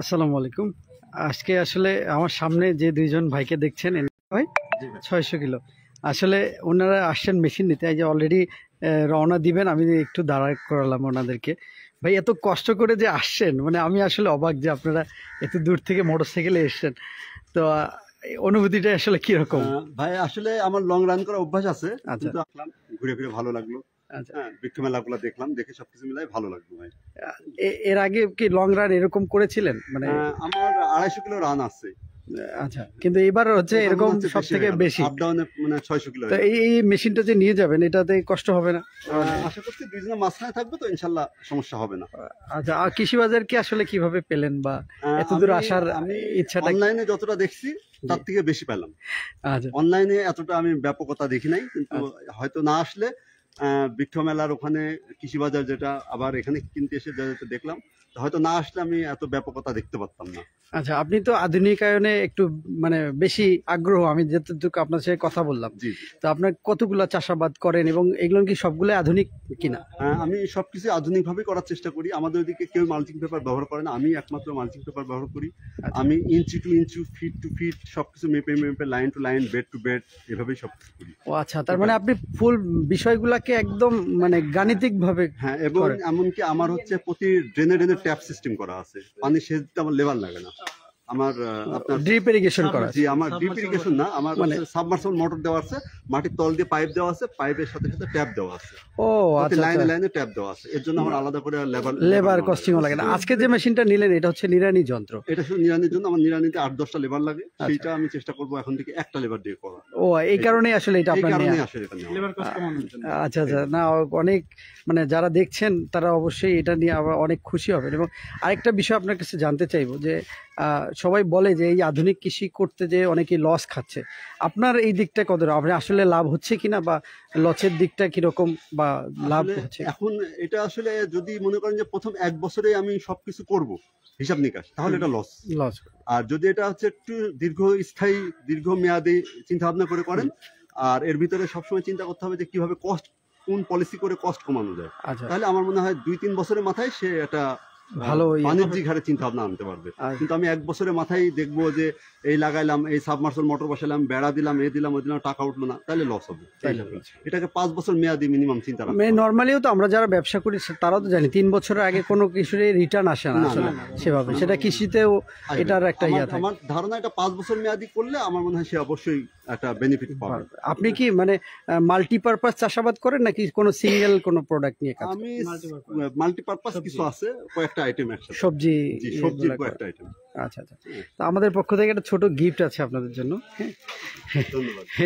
আসসালামু আলাইকুম আজকে আসলে আমার সামনে যে দুইজন ভাইকে দেখছেন ভাই ছয়শো কিলো আসলে ওনারা আসছেন মেশিন নিতে এই যে অলরেডি রওনা দিবেন আমি একটু দাঁড়া করালাম ওনাদেরকে ভাই এত কষ্ট করে যে আসছেন মানে আমি আসলে অবাক যে আপনারা এত দূর থেকে মোটর সাইকেলে এসছেন তো অনুভূতিটা আসলে কিরকম ভাই আসলে আমার লং রান করার অভ্যাস আছে আচ্ছা। ঘুরে ফিরে ভালো লাগলো আচ্ছা। হ্যাঁ, কি এরকম মাঝখানে থাকবে তো সমস্যা হবে না আচ্ছা, কৃষি বাজার কি আসলে কিভাবে পেলেন বা এত আসার আমি ইচ্ছাটা যতটা দেখছি তার থেকে বেশি পেলাম আচ্ছা অনলাইনে এতটা আমি ব্যাপকতা দেখি নাই কিন্তু আচ্ছা। হয়তো না আসলে বৃক্ষ মেলার ওখানে কৃষি বাজার যেটা আবার এখানে কিনতে এসে দেখলাম হয়তো না আসলে আমি এত ব্যাপকতা দেখতে পারতাম না আচ্ছা আপনি তো আধুনিকায়নে একটু মানে বেশি আগ্রহ আমি যতটুকু আপনার সাথে কথা বললাম তো আপনার কতগুলা চাষাবাদ করেন এবং এগুলো কি সবগুলো আধুনিক কিনা হ্যাঁ, আমি সবকিছু আধুনিকভাবে করার চেষ্টা করি আমাদের ওইদিকে কেউ মালচিং পেপার ব্যবহার করে না আমি একমাত্র মালচিং পেপার ব্যবহার করি আচ্ছা। আমি inch to inch feet to feet সবকিছু মেপে মেপে line to line bed to bed এভাবেই সব করি ও আচ্ছা তার মানে আপনি ফুল বিষয়গুলাকে একদম মানে গাণিতিকভাবে হ্যাঁ এবং এমনকি আমার হচ্ছে প্রতি ড্রেনে ড্রেনে ট্যাপ সিস্টেম করা আছে পানি সেচ আমার লেবার লাগে না আমার আপনার ড্রিপ ইরিগেশন করা জি আমার ইরিগেশন না আমার মানে সাবমার্সিবল মোটর দেওয়া আছে মাটির তল দিয়ে পাইপ দেওয়া আছে পাইপের সাথে সাথে ট্যাপ দেওয়া আছে ও আচ্ছা লাইনে লাইনে ট্যাপ দেওয়া আছে এর জন্য আমার আলাদা করে লেবার লেবার লাগে না আজকে যে মেশিনটা নিলেন এটা হচ্ছে নিরানি যন্ত্র এটা শুধু নিরানির জন্য আমার নিরানিতে লেবার লাগে আচ্ছা। সেটা আমি চেষ্টা করব এখন থেকে একটা লেবার দিয়ে করা ও এই কারণে আসলে এটা আপনার আচ্ছা আচ্ছা না অনেক মানে যারা দেখছেন তারা অবশ্যই এটা নিয়ে আবার অনেক খুশি হবে এবং আরেকটা বিষয় আপনার কাছে জানতে চাইবো যে সবাই বলে যে এই আধুনিক কৃষি করতে যে অনেকে লস খাচ্ছে আপনার এই দিকটা কত আপনি আসলে লাভ হচ্ছে কিনা বা লসের দিকটা কিরকম বা লাভ হচ্ছে এখন এটা আসলে যদি মনে করেন যে প্রথম এক বছরে আমি সব কিছু করবো হিসাব নিকাশ তাহলে এটা লস লস আর যদি এটা হচ্ছে একটু দীর্ঘস্থায়ী মেয়াদে চিন্তা ভাবনা করে করেন আর এর ভিতরে সবসময় চিন্তা করতে হবে যে কিভাবে কস্ট কোন পলিসি করে কস্ট কমানো যায় আচ্ছা। তাহলে আমার মনে হয় দুই তিন বছরের মাথায় সে একটা ভালো বাণিজ্যিক ইয়ে। হারে চিন্তা ভাবনা আনতে পারবে কিন্তু আমি এক বছরের মাথায় যে এই লাগাইলাম এই সাবমার্সল মোটর বসালাম বেড়া দিলাম এ দিলাম ওই দিলাম টাকা উঠলো না তাহলে লস হবে এটাকে পাঁচ বছর মেয়াদি মিনিমাম চিন্তা মানে নর্মালিও তো আমরা যারা ব্যবসা করি তারাও তো জানি তিন বছরের আগে কোনো কিছু রিটার্ন আসে না সেভাবে সেটা কৃষিতেও এটার একটা ইয়া আমার ধারণা এটা পাঁচ বছর মেয়াদি করলে আমার মনে হয় সে অবশ্যই একটা বেনিফিট পাবে আপনি কি মানে মাল্টিপারপাস চাষাবাদ করেন নাকি কোনো সিঙ্গেল কোনো প্রোডাক্ট নিয়ে কাজ আমি মাল্টিপারপাস কিছু আছে কয়েকটা আইটেম একসাথে সবজি সবজি কয়েকটা আইটেম আচ্ছা আচ্ছা তা আমাদের পক্ষ থেকে একটা ছোট গিফট আছে আপনাদের জন্য হ্যাঁ?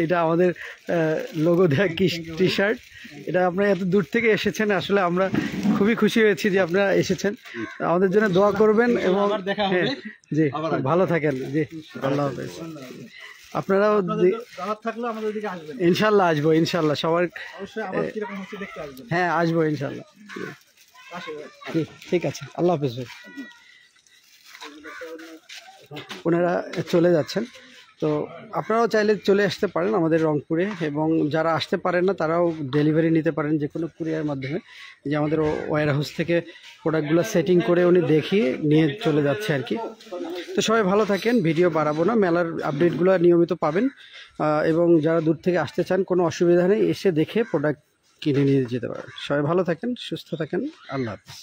এটা আমাদের লোগো দেয়া কি টি শার্ট এটা আপনারা এত দূর থেকে এসেছেন আসলে আমরা খুবই খুশি হয়েছি যে আপনারা এসেছেন আমাদের জন্য দোয়া করবেন এবং হ্যাঁ, জি ভালো থাকেন জি আল্লাহ হাফেজ আপনারা ইনশাল্লাহ আসবো ইনশাল্লাহ সবার হ্যাঁ আসবো ইনশাল্লাহ ঠিক আছে আল্লাহ হাফিজ ভাই ওনারা চলে যাচ্ছেন তো আপনারাও চাইলে চলে আসতে পারেন আমাদের রংপুরে এবং যারা আসতে পারেন না তারাও ডেলিভারি নিতে পারেন যে কোনো কুরিয়ার মাধ্যমে যে আমাদের ওয়ার হাউস থেকে প্রোডাক্টগুলো সেটিং করে উনি দেখিয়ে নিয়ে চলে যাচ্ছে আর কি তো সবাই ভালো থাকেন ভিডিও বাড়াবো না মেলার আপডেটগুলো নিয়মিত পাবেন এবং যারা দূর থেকে আসতে চান কোনো অসুবিধা নেই এসে দেখে প্রোডাক্ট কিনে নিয়ে যেতে পারেন সবাই ভালো থাকেন সুস্থ থাকেন আল্লাহ হাফিজ